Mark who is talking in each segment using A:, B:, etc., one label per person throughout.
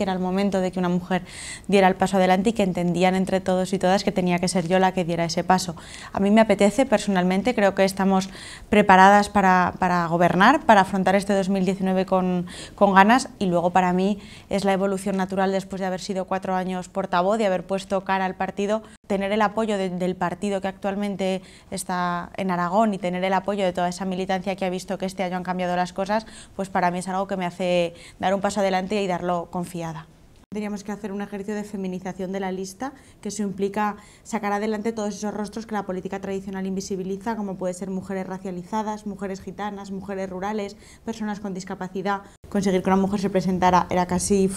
A: Era el momento de que una mujer diera el paso adelante y que entendían entre todos y todas que tenía que ser yo la que diera ese paso. A mí me apetece personalmente, creo que estamos preparadas para, gobernar, para afrontar este 2019 con, con, ganas y luego para mí es la evolución natural después de haber sido cuatro años portavoz y haber puesto cara al partido tener el apoyo del partido que actualmente está en Aragón y tener el apoyo de toda esa militancia que ha visto que este año han cambiado las cosas, pues para mí es algo que me hace dar un paso adelante y darlo confiada. Tendríamos que hacer un ejercicio de feminización de la lista, que eso implica sacar adelante todos esos rostros que la política tradicional invisibiliza, como puede ser mujeres racializadas, mujeres gitanas, mujeres rurales, personas con discapacidad conseguir que una mujer se presentara era casi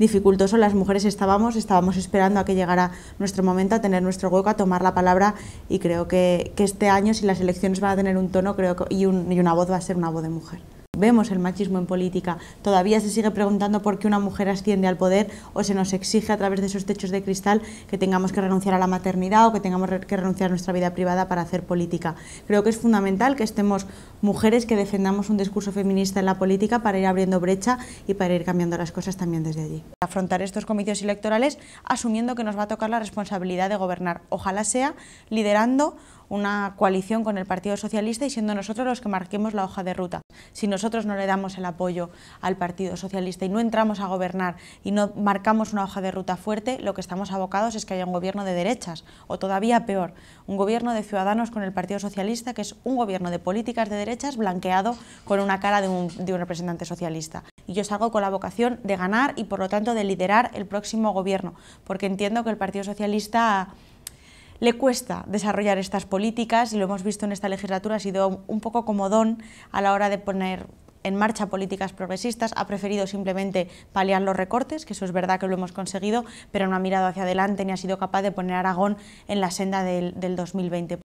A: dificultoso. Las mujeres estábamos, estábamos esperando a que llegara nuestro momento, a tener nuestro hueco, a tomar la palabra y creo que, este año, si las elecciones van a tener un tono creo que, y una voz, va a ser una voz de mujer vemos el machismo en política. Todavía se sigue preguntando por qué una mujer asciende al poder o se nos exige a través de esos techos de cristal que tengamos que renunciar a la maternidad o que tengamos que renunciar a nuestra vida privada para hacer política. Creo que es fundamental que estemos mujeres que defendamos un discurso feminista en la política para ir abriendo brecha y para ir cambiando las cosas también desde allí. Afrontar estos comicios electorales asumiendo que nos va a tocar la responsabilidad de gobernar, ojalá sea liderando una coalición con el Partido Socialista y siendo nosotros los que marquemos la hoja de ruta. Si nosotros no le damos el apoyo al Partido Socialista y no entramos a gobernar y no marcamos una hoja de ruta fuerte, lo que estamos abocados es que haya un gobierno de derechas o todavía peor, un gobierno de ciudadanos con el Partido Socialista que es un gobierno de políticas de derechas blanqueado con una cara de un, representante socialista y yo salgo con la vocación de ganar y por lo tanto de liderar el próximo gobierno, porque entiendo que el Partido Socialista le cuesta desarrollar estas políticas y lo hemos visto en esta legislatura, ha sido un poco comodón a la hora de poner en marcha políticas progresistas, ha preferido simplemente paliar los recortes, que eso es verdad que lo hemos conseguido, pero no ha mirado hacia adelante ni ha sido capaz de poner a Aragón en la senda del, del 2020.